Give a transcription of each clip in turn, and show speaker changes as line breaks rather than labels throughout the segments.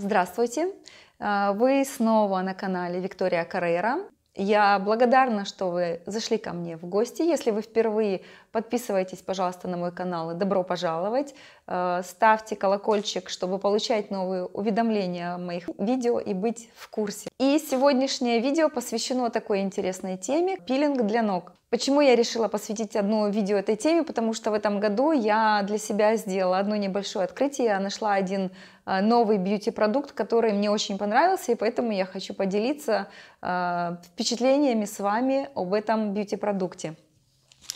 Здравствуйте! А, вы снова на канале Виктория Каррера. Я благодарна, что вы зашли ко мне в гости. Если вы впервые Подписывайтесь, пожалуйста, на мой канал и добро пожаловать. Э, ставьте колокольчик, чтобы получать новые уведомления о моих видео и быть в курсе. И сегодняшнее видео посвящено такой интересной теме – пилинг для ног. Почему я решила посвятить одно видео этой теме? Потому что в этом году я для себя сделала одно небольшое открытие. Я нашла один э, новый бьюти-продукт, который мне очень понравился, и поэтому я хочу поделиться э, впечатлениями с вами об этом бьюти-продукте.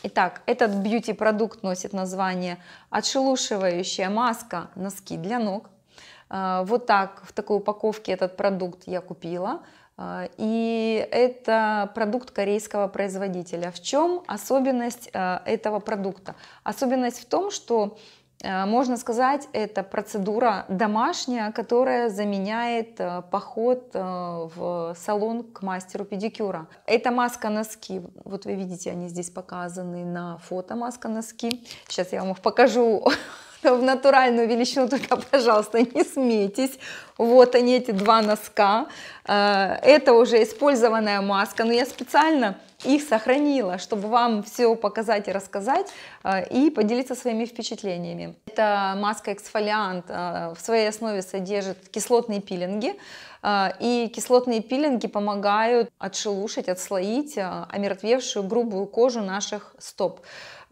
Итак, этот бьюти-продукт носит название «Отшелушивающая маска носки для ног». А, вот так, в такой упаковке этот продукт я купила. А, и это продукт корейского производителя. В чем особенность а, этого продукта? Особенность в том, что Э, можно сказать, это процедура домашняя, которая заменяет э, поход э, в салон к мастеру педикюра. Это маска-носки. Вот вы видите, они здесь показаны на фото маска-носки. Сейчас я вам их покажу в натуральную величину, только, пожалуйста, не смейтесь. Вот они, эти два носка. Э, это уже использованная маска, но я специально их сохранила, чтобы вам все показать и рассказать, э, и поделиться своими впечатлениями. Это маска-эксфолиант э, в своей основе содержит кислотные пилинги, и кислотные пилинги помогают отшелушить, отслоить омертвевшую грубую кожу наших стоп.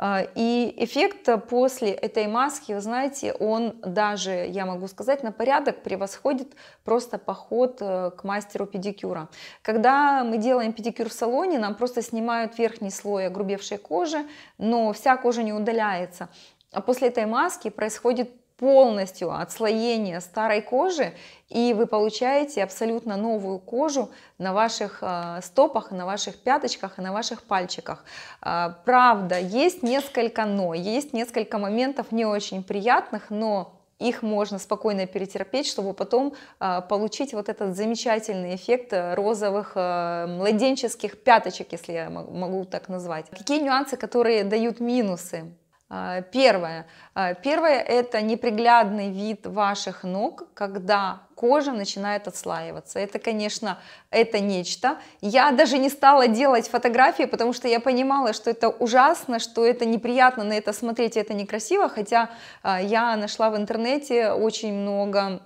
А, и эффект э, после этой маски, вы знаете, он даже, я могу сказать, на порядок превосходит просто поход э, к мастеру педикюра. Когда мы делаем педикюр в салоне, нам просто снимают верхний слой огрубевшей кожи, но вся кожа не удаляется. А после этой маски происходит полностью отслоение старой кожи, и вы получаете абсолютно новую кожу на ваших э, стопах, на ваших пяточках и на ваших пальчиках. Э, правда, есть несколько но, есть несколько моментов не очень приятных, но их можно спокойно перетерпеть, чтобы потом э, получить вот этот замечательный эффект розовых младенческих пяточек, если я могу так назвать. Какие нюансы, которые дают минусы? А, первое. А, первое – это неприглядный вид ваших ног, когда кожа начинает отслаиваться. Это, конечно, это нечто. Я даже не стала делать фотографии, потому что я понимала, что это ужасно, что это неприятно на это смотреть, это некрасиво, хотя а, я нашла в интернете очень много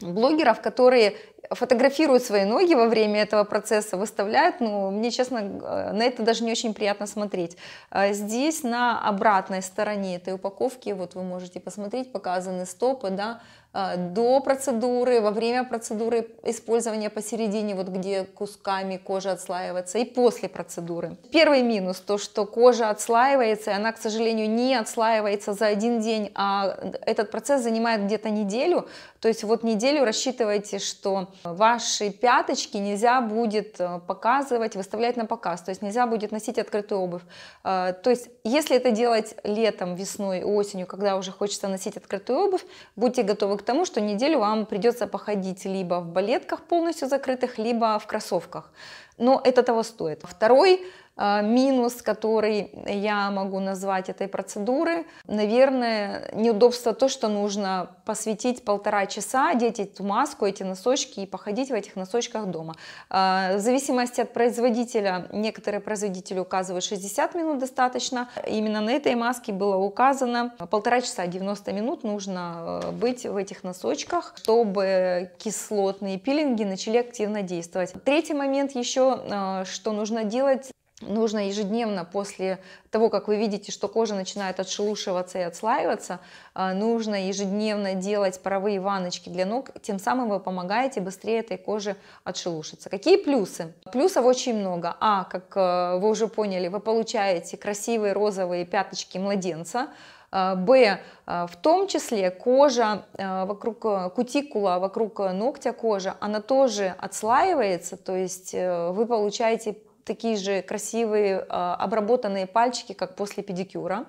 блогеров, которые фотографируют свои ноги во время этого процесса, выставляют, ну, мне, честно, э, на это даже не очень приятно смотреть. А здесь на обратной стороне этой упаковки, вот вы можете посмотреть, показаны стопы, да, Э, до процедуры, во время процедуры использования посередине, вот где кусками кожа отслаивается, и после процедуры. Первый минус то, что кожа отслаивается, и она, к сожалению, не отслаивается за один день, а этот процесс занимает где-то неделю. То есть вот неделю рассчитывайте, что ваши пяточки нельзя будет э, показывать, выставлять на показ, то есть нельзя будет носить открытую обувь. Э, то есть если это делать летом, весной, осенью, когда уже хочется носить открытую обувь, будьте готовы к тому, что неделю вам придется походить либо в балетках полностью закрытых, либо в кроссовках. Но это того стоит. Второй а, минус, который я могу назвать этой процедуры, наверное, неудобство то, что нужно посвятить полтора часа, одеть эту маску, эти носочки и походить в этих носочках дома. А, в зависимости от производителя, некоторые производители указывают 60 минут достаточно. Именно на этой маске было указано полтора часа, 90 минут нужно а, быть в этих носочках, чтобы кислотные пилинги начали активно действовать. Третий момент еще, что нужно делать, нужно ежедневно после того, как вы видите, что кожа начинает отшелушиваться и отслаиваться, а, нужно ежедневно делать паровые ванночки для ног, тем самым вы помогаете быстрее этой коже отшелушиться. Какие плюсы? Плюсов очень много. А, как э, вы уже поняли, вы получаете красивые розовые пяточки младенца, а, Б, э, в том числе кожа э, вокруг кутикула, вокруг ногтя кожа, она тоже отслаивается, то есть вы получаете такие же красивые а, обработанные пальчики, как после педикюра.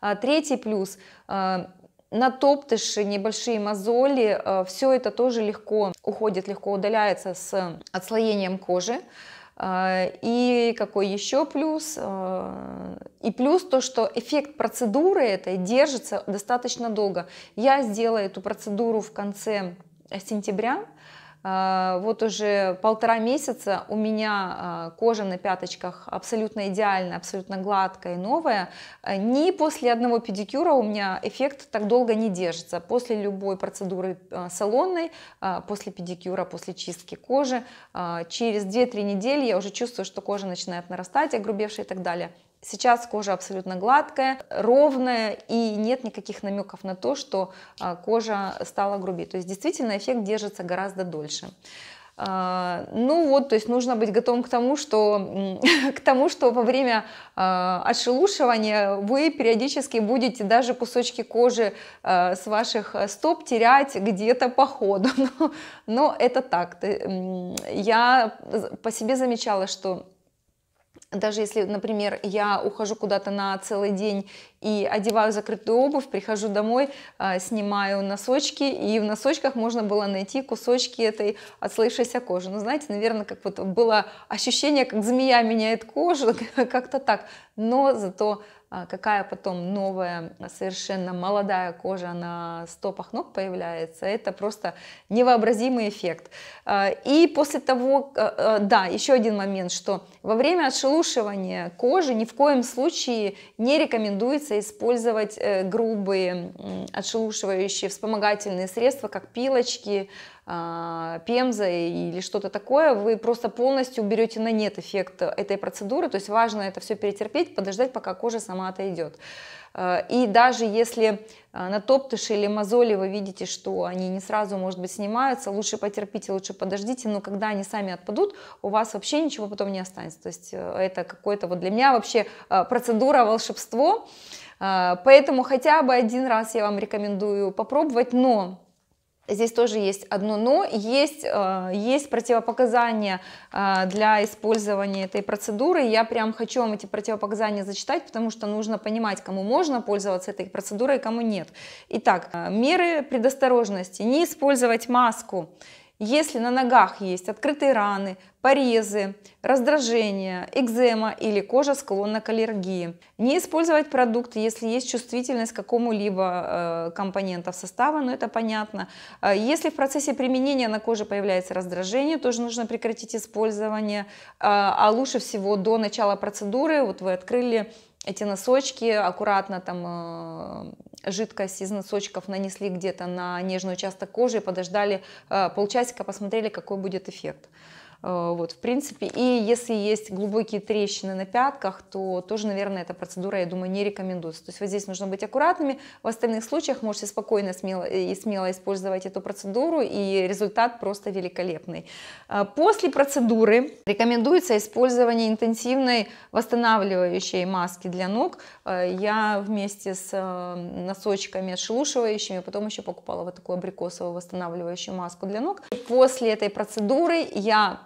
А, третий плюс на натоптыши, небольшие мозоли, а, все это тоже легко уходит, легко удаляется с отслоением кожи. И какой еще плюс? И плюс то, что эффект процедуры этой держится достаточно долго. Я сделала эту процедуру в конце сентября, а, вот уже полтора месяца у меня а, кожа на пяточках абсолютно идеальная, абсолютно гладкая и новая. А, ни после одного педикюра у меня эффект так долго не держится. После любой процедуры салонной, после педикюра, после чистки кожи, через 2-3 недели я уже чувствую, что кожа начинает нарастать, огрубевшая и так далее. Сейчас кожа абсолютно гладкая, ровная и нет никаких намеков на то, что а, кожа стала грубее. То есть действительно эффект держится гораздо дольше. А, ну вот, то есть нужно быть готовым к тому, что, к тому, что во время а, отшелушивания вы периодически будете даже кусочки кожи с ваших стоп терять где-то по ходу. Но, но это так. Я по себе замечала, что даже если, например, я ухожу куда-то на целый день и одеваю закрытую обувь, прихожу домой, а, снимаю носочки, и в носочках можно было найти кусочки этой отслоившейся кожи. Ну, знаете, наверное, как вот было ощущение, как змея меняет кожу, как-то так. Но зато а, какая потом новая, совершенно молодая кожа на стопах ног появляется, это просто невообразимый эффект. А, и после того, да, еще один момент, что во время отшелушивания кожи ни в коем случае не рекомендуется стараться использовать э, грубые отшелушивающие вспомогательные средства, как пилочки, а, пемза или что-то такое, вы просто полностью уберете на нет эффект этой процедуры, то есть важно это все перетерпеть, подождать, пока кожа сама отойдет. Э, и даже если э, на топтыши или мозоли вы видите, что они не сразу, может быть, снимаются, лучше потерпите, лучше подождите, но когда они сами отпадут, у вас вообще ничего потом не останется. То есть э, это какое-то вот для меня вообще процедура волшебство. Поэтому хотя бы один раз я вам рекомендую попробовать, но Здесь тоже есть одно но, есть, э, есть противопоказания э, для использования этой процедуры. Я прям хочу вам эти противопоказания зачитать, потому что нужно понимать, кому можно пользоваться этой процедурой, а кому нет. Итак, э, меры предосторожности. Не использовать маску если на ногах есть открытые раны, порезы, раздражение, экзема или кожа склонна к аллергии. Не использовать продукт, если есть чувствительность к какому-либо э, компонентов состава, но это понятно. Э, если в процессе применения на коже появляется раздражение, тоже нужно прекратить использование, э, а лучше всего до начала процедуры, вот вы открыли эти носочки, аккуратно там жидкость из носочков нанесли где-то на нежный участок кожи, подождали э, полчасика, посмотрели, какой будет эффект. Э, вот, в принципе, и если есть глубокие трещины на пятках, то тоже, наверное, эта процедура, я думаю, не рекомендуется. То есть вот здесь нужно быть аккуратными. В остальных случаях можете спокойно смело, э, и смело использовать эту процедуру, и результат просто великолепный. Э, после процедуры рекомендуется использование интенсивной восстанавливающей маски для ног. Я вместе с носочками отшелушивающими потом еще покупала вот такую абрикосовую восстанавливающую маску для ног. После этой процедуры я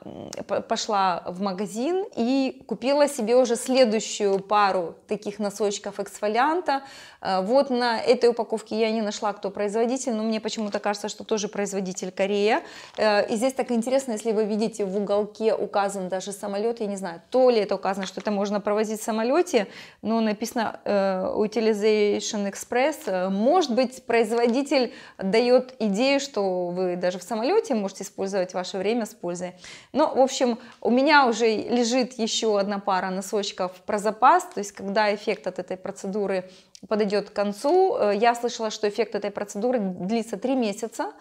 пошла в магазин и купила себе уже следующую пару таких носочков эксфолианта. Э, вот на этой упаковке я не нашла, кто производитель, но мне почему-то кажется, что тоже производитель Корея. Э, и здесь так интересно, если вы видите, в уголке указан даже самолет, я не знаю, то ли это указано, что это можно провозить в самолете, но написано э, Utilization Express. Может быть, производитель дает идею, что вы даже в самолете можете использовать ваше время с пользой. Ну, в общем, у меня уже лежит еще одна пара носочков про запас, то есть когда эффект от этой процедуры подойдет к концу, э, я слышала, что эффект этой процедуры длится 3 месяца,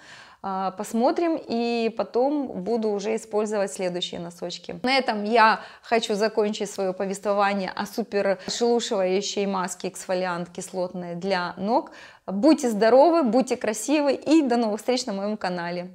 а, посмотрим и потом буду уже использовать следующие носочки. На этом я хочу закончить свое повествование о супер шелушивающей маске эксфолиант кислотной для ног. Будьте здоровы, будьте красивы и до новых встреч на моем канале.